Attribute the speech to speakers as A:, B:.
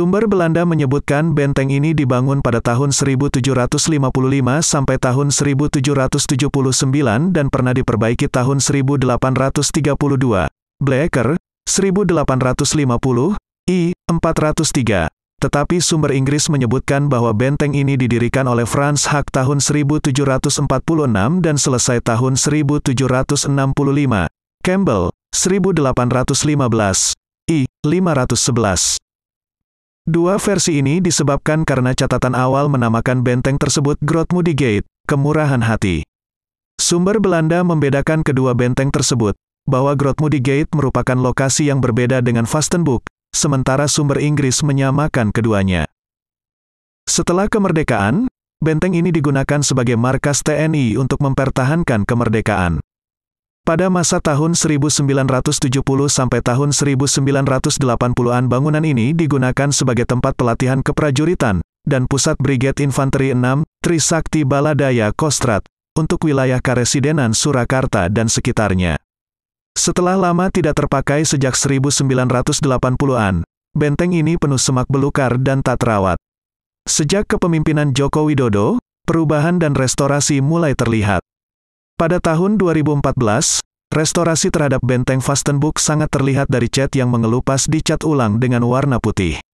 A: Sumber Belanda menyebutkan benteng ini dibangun pada tahun 1755 sampai tahun 1779 dan pernah diperbaiki tahun 1832. Bleker, 1850, I, 403. Tetapi sumber Inggris menyebutkan bahwa benteng ini didirikan oleh Franz Hack tahun 1746 dan selesai tahun 1765. Campbell, 1815. I, 511. Dua versi ini disebabkan karena catatan awal menamakan benteng tersebut Grotmudi Gate, kemurahan hati. Sumber Belanda membedakan kedua benteng tersebut, bahwa Grotmudi Gate merupakan lokasi yang berbeda dengan Vastenburg, sementara sumber Inggris menyamakan keduanya. Setelah kemerdekaan, benteng ini digunakan sebagai markas TNI untuk mempertahankan kemerdekaan. Pada masa tahun 1970 sampai tahun 1980-an bangunan ini digunakan sebagai tempat pelatihan keprajuritan dan pusat Brigade Infanteri 6, Trisakti Baladaya Kostrat, untuk wilayah Karesidenan Surakarta dan sekitarnya. Setelah lama tidak terpakai sejak 1980-an, benteng ini penuh semak belukar dan tak terawat. Sejak kepemimpinan Joko Widodo, perubahan dan restorasi mulai terlihat. Pada tahun 2014, Restorasi terhadap benteng Vastenburg sangat terlihat dari cat yang mengelupas dicat ulang dengan warna putih.